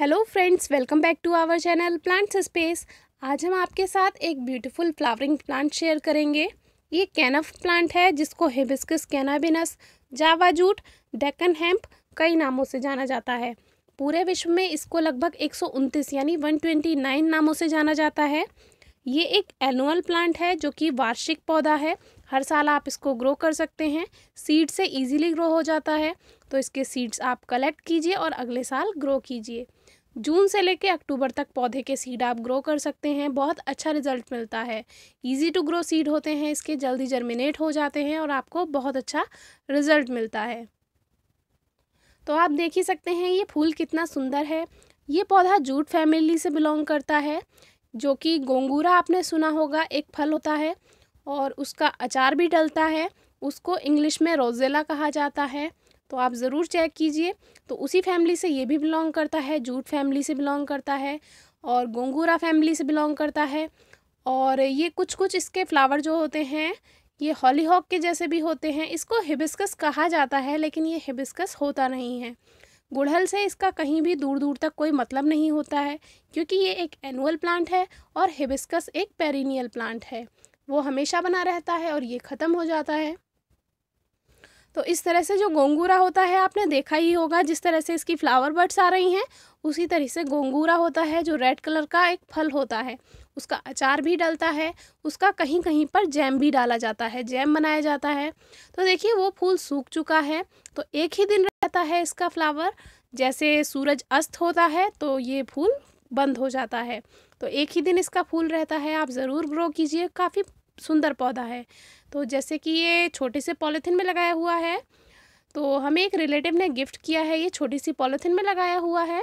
hello friends welcome back to our channel plants space आज हम आपके साथ एक ब्यूटीफुल फ्लावरिंग प्लांट शेयर करेंगे ये कैनफ प्लांट है जिसको hibiscus cannabinus Java jute Deccan hemp कई नामों से जाना जाता है पूरे विश्व में इसको लगभग एक यानी 129 नामों से जाना जाता है ये एक एनुअल प्लांट है जो कि वार्षिक पौधा है हर साल आप इसको ग्रो कर सकते हैं सीड से ईजिली ग्रो हो जाता है तो इसके सीड्स आप कलेक्ट कीजिए और अगले साल ग्रो कीजिए जून से लेकर अक्टूबर तक पौधे के सीड आप ग्रो कर सकते हैं बहुत अच्छा रिजल्ट मिलता है इजी टू ग्रो सीड होते हैं इसके जल्दी जर्मिनेट हो जाते हैं और आपको बहुत अच्छा रिजल्ट मिलता है तो आप देख ही सकते हैं ये फूल कितना सुंदर है ये पौधा जूट फैमिली से बिलोंग करता है जो कि गोंगूरा आपने सुना होगा एक फल होता है और उसका अचार भी डलता है उसको इंग्लिश में रोजेला कहा जाता है तो आप ज़रूर चेक कीजिए तो उसी फैमिली से ये भी बिलोंग करता है जूट फैमिली से बिलोंग करता है और गोंगूरा फैमिली से बिलोंग करता है और ये कुछ कुछ इसके फ्लावर जो होते हैं ये हॉलीहॉक के जैसे भी होते हैं इसको हिबिस्कस कहा जाता है लेकिन ये हिबिस्कस होता नहीं है गुड़हल से इसका कहीं भी दूर दूर तक कोई मतलब नहीं होता है क्योंकि ये एक एनुअल प्लांट है और हिबिस्कस एक पेरिनियल प्लांट है वो हमेशा बना रहता है और ये ख़त्म हो जाता है तो इस तरह से जो गोंगूरा होता है आपने देखा ही होगा जिस तरह से इसकी फ्लावर बर्ड्स आ रही हैं उसी तरह से गोंगूरा होता है जो रेड कलर का एक फल होता है उसका अचार भी डलता है उसका कहीं कहीं पर जैम भी डाला जाता है जैम बनाया जाता है तो देखिए वो फूल सूख चुका है तो एक ही दिन रहता है इसका फ्लावर जैसे सूरज अस्त होता है तो ये फूल बंद हो जाता है तो एक ही दिन इसका फूल रहता है आप ज़रूर ग्रो कीजिए काफ़ी सुंदर पौधा है तो जैसे कि ये छोटे से पॉलीथीन में लगाया हुआ है तो हमें एक रिलेटिव ने गिफ्ट किया है ये छोटी सी पॉलीथीन में लगाया हुआ है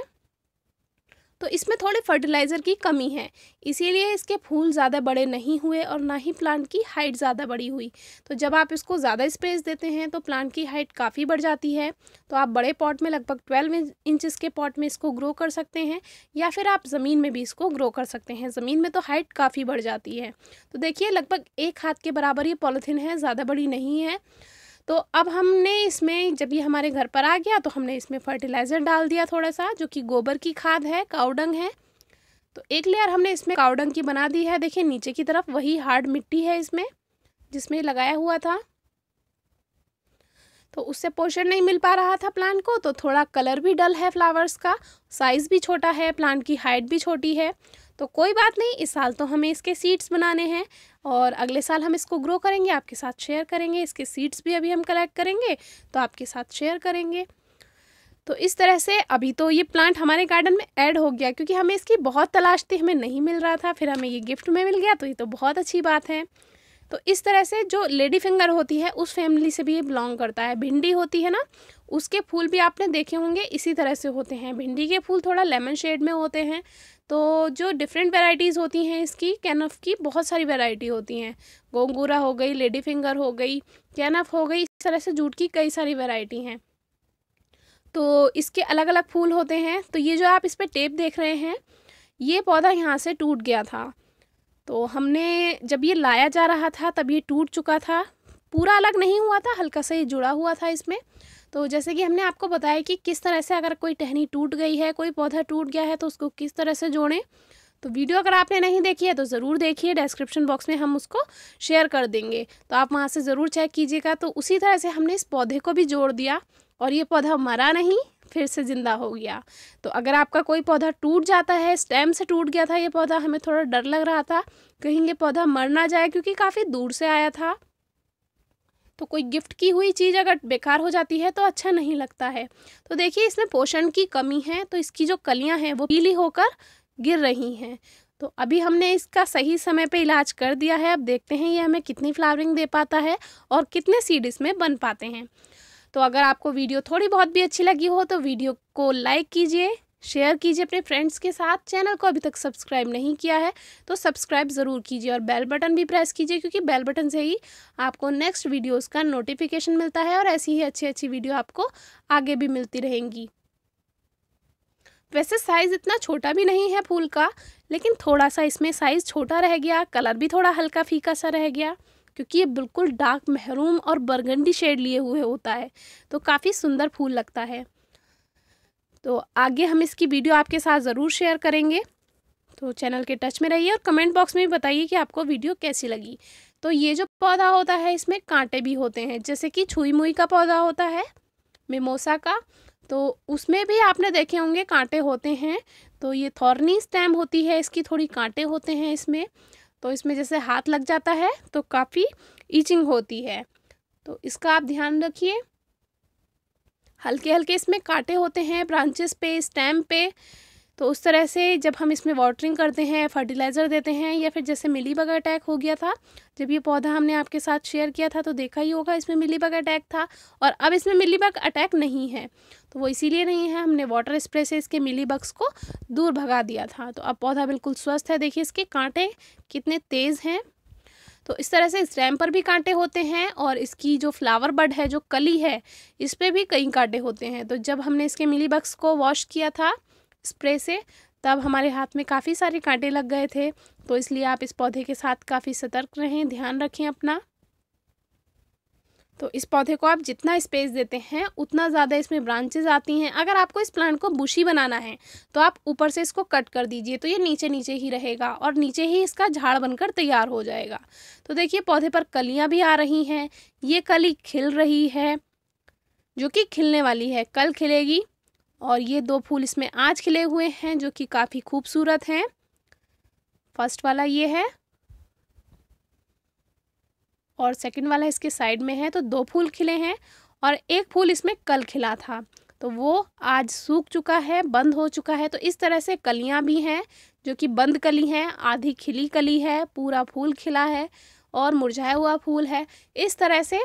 तो इसमें थोड़े फर्टिलाइज़र की कमी है इसीलिए इसके फूल ज़्यादा बड़े नहीं हुए और ना ही प्लांट की हाइट ज़्यादा बड़ी हुई तो जब आप इसको ज़्यादा स्पेस देते हैं तो प्लांट की हाइट काफ़ी बढ़ जाती है तो आप बड़े पॉट में लगभग ट्वेल्व इंचज़ के पॉट में इसको ग्रो कर सकते हैं या फिर आप ज़मीन में भी इसको ग्रो कर सकते हैं ज़मीन में तो हाइट काफ़ी बढ़ जाती है तो देखिए लगभग एक हाथ के बराबर ये पॉलीथीन है ज़्यादा बड़ी नहीं है तो अब हमने इसमें जब ये हमारे घर पर आ गया तो हमने इसमें फर्टिलाइज़र डाल दिया थोड़ा सा जो कि गोबर की खाद है काउडंग है तो एक लेयर हमने इसमें काउडंग की बना दी है देखिए नीचे की तरफ वही हार्ड मिट्टी है इसमें जिसमें लगाया हुआ था तो उससे पोषण नहीं मिल पा रहा था प्लांट को तो थोड़ा कलर भी डल है फ्लावर्स का साइज़ भी छोटा है प्लांट की हाइट भी छोटी है तो कोई बात नहीं इस साल तो हमें इसके सीड्स बनाने हैं और अगले साल हम इसको ग्रो करेंगे आपके साथ शेयर करेंगे इसके सीड्स भी अभी हम कलेक्ट करेंगे तो आपके साथ शेयर करेंगे तो इस तरह से अभी तो ये प्लांट हमारे गार्डन में ऐड हो गया क्योंकि हमें इसकी बहुत तलाश थी हमें नहीं मिल रहा था फिर हमें ये गिफ्ट में मिल गया तो ये तो बहुत अच्छी बात है तो इस तरह से जो लेडी फिंगर होती है उस फैमिली से भी ये बिलोंग करता है भिंडी होती है ना उसके फूल भी आपने देखे होंगे इसी तरह से होते हैं भिंडी के फूल थोड़ा लेमन शेड में होते हैं तो जो डिफरेंट वेराइटीज़ होती हैं इसकी कैनफ की बहुत सारी वेराइटी होती हैं गोंगूरा हो गई लेडी फिंगर हो गई कैनफ हो गई इस तरह से जूट की कई सारी वेराइटी हैं तो इसके अलग अलग फूल होते हैं तो ये जो आप इस पर टेप देख रहे हैं ये पौधा यहाँ से टूट गया था तो हमने जब ये लाया जा रहा था तब ये टूट चुका था पूरा अलग नहीं हुआ था हल्का सा ये जुड़ा हुआ था इसमें तो जैसे कि हमने आपको बताया कि किस तरह से अगर कोई टहनी टूट गई है कोई पौधा टूट गया है तो उसको किस तरह से जोड़ें तो वीडियो अगर आपने नहीं देखी है तो ज़रूर देखिए डिस्क्रिप्शन बॉक्स में हम उसको शेयर कर देंगे तो आप वहाँ से ज़रूर चेक कीजिएगा तो उसी तरह से हमने इस पौधे को भी जोड़ दिया और ये पौधा मरा नहीं फिर से ज़िंदा हो गया तो अगर आपका कोई पौधा टूट जाता है स्टेम से टूट गया था ये पौधा हमें थोड़ा डर लग रहा था कहीं ये पौधा मर ना जाए क्योंकि काफ़ी दूर से आया था तो कोई गिफ्ट की हुई चीज़ अगर बेकार हो जाती है तो अच्छा नहीं लगता है तो देखिए इसमें पोषण की कमी है तो इसकी जो कलियां हैं वो पीली होकर गिर रही हैं तो अभी हमने इसका सही समय पे इलाज कर दिया है अब देखते हैं ये हमें कितनी फ्लावरिंग दे पाता है और कितने सीड इसमें बन पाते हैं तो अगर आपको वीडियो थोड़ी बहुत भी अच्छी लगी हो तो वीडियो को लाइक कीजिए शेयर कीजिए अपने फ्रेंड्स के साथ चैनल को अभी तक सब्सक्राइब नहीं किया है तो सब्सक्राइब ज़रूर कीजिए और बेल बटन भी प्रेस कीजिए क्योंकि बेल बटन से ही आपको नेक्स्ट वीडियोस का नोटिफिकेशन मिलता है और ऐसी ही अच्छी अच्छी वीडियो आपको आगे भी मिलती रहेंगी वैसे साइज़ इतना छोटा भी नहीं है फूल का लेकिन थोड़ा सा इसमें साइज़ छोटा रह गया कलर भी थोड़ा हल्का फीका सा रह गया क्योंकि ये बिल्कुल डार्क महरूम और बरगंडी शेड लिए हुए होता है तो काफ़ी सुंदर फूल लगता है तो आगे हम इसकी वीडियो आपके साथ ज़रूर शेयर करेंगे तो चैनल के टच में रहिए और कमेंट बॉक्स में भी बताइए कि आपको वीडियो कैसी लगी तो ये जो पौधा होता है इसमें कांटे भी होते हैं जैसे कि छुई मुई का पौधा होता है मेमोसा का तो उसमें भी आपने देखे होंगे कांटे होते हैं तो ये थॉर्नी स्टैम होती है इसकी थोड़ी कांटे होते हैं इसमें तो इसमें जैसे हाथ लग जाता है तो काफ़ी ईचिंग होती है तो इसका आप ध्यान रखिए हल्के हल्के इसमें कांटे होते हैं ब्रांचेस पे स्टेम पे तो उस तरह से जब हम इसमें वाटरिंग करते हैं फर्टिलाइज़र देते हैं या फिर जैसे मिली बग अटैक हो गया था जब ये पौधा हमने आपके साथ शेयर किया था तो देखा ही होगा इसमें मिली बग अटैक था और अब इसमें मिली बग अटैक नहीं है तो वो इसीलिए नहीं है हमने वाटर स्प्रे से इसके मिली बग्स को दूर भगा दिया था तो अब पौधा बिल्कुल स्वस्थ है देखिए इसके कांटे कितने तेज़ हैं तो इस तरह से स्टैम पर भी कांटे होते हैं और इसकी जो फ्लावर बड है जो कली है इस पर भी कई कांटे होते हैं तो जब हमने इसके मिली बग्स को वॉश किया था स्प्रे से तब हमारे हाथ में काफ़ी सारे कांटे लग गए थे तो इसलिए आप इस पौधे के साथ काफ़ी सतर्क रहें ध्यान रखें अपना तो इस पौधे को आप जितना स्पेस देते हैं उतना ज़्यादा इसमें ब्रांचेज आती हैं अगर आपको इस प्लांट को बुशी बनाना है तो आप ऊपर से इसको कट कर दीजिए तो ये नीचे नीचे ही रहेगा और नीचे ही इसका झाड़ बनकर तैयार हो जाएगा तो देखिए पौधे पर कलियाँ भी आ रही हैं ये कली खिल रही है जो कि खिलने वाली है कल खिलेगी और ये दो फूल इसमें आज खिले हुए हैं जो कि काफ़ी खूबसूरत हैं फर्स्ट वाला ये है और सेकंड वाला इसके साइड में है तो दो फूल खिले हैं और एक फूल इसमें कल खिला था तो वो आज सूख चुका है बंद हो चुका है तो इस तरह से कलियां भी हैं जो कि बंद कली हैं आधी खिली कली है पूरा फूल खिला है और मुरझाया हुआ फूल है इस तरह से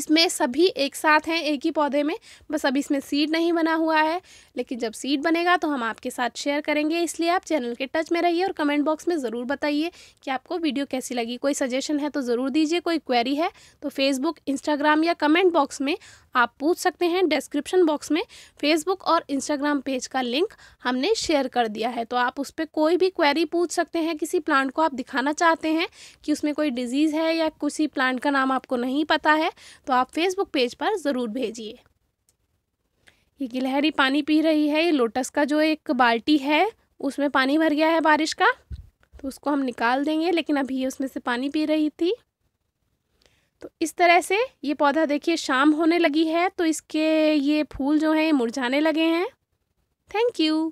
इसमें सभी एक साथ हैं एक ही पौधे में बस अभी इसमें सीड नहीं बना हुआ है लेकिन जब सीड बनेगा तो हम आपके साथ शेयर करेंगे इसलिए आप चैनल के टच में रहिए और कमेंट बॉक्स में ज़रूर बताइए कि आपको वीडियो कैसी लगी कोई सजेशन है तो ज़रूर दीजिए कोई क्वेरी है तो फेसबुक इंस्टाग्राम या कमेंट बॉक्स में आप पूछ सकते हैं डिस्क्रिप्शन बॉक्स में फेसबुक और इंस्टाग्राम पेज का लिंक हमने शेयर कर दिया है तो आप उस पर कोई भी क्वेरी पूछ सकते हैं किसी प्लांट को आप दिखाना चाहते हैं कि उसमें कोई डिजीज़ है या किसी प्लांट का नाम आपको नहीं पता है तो तो आप फेसबुक पेज पर ज़रूर भेजिए ये गिलहरी पानी पी रही है ये लोटस का जो एक बाल्टी है उसमें पानी भर गया है बारिश का तो उसको हम निकाल देंगे लेकिन अभी ये उसमें से पानी पी रही थी तो इस तरह से ये पौधा देखिए शाम होने लगी है तो इसके ये फूल जो हैं ये मुरझाने लगे हैं थैंक यू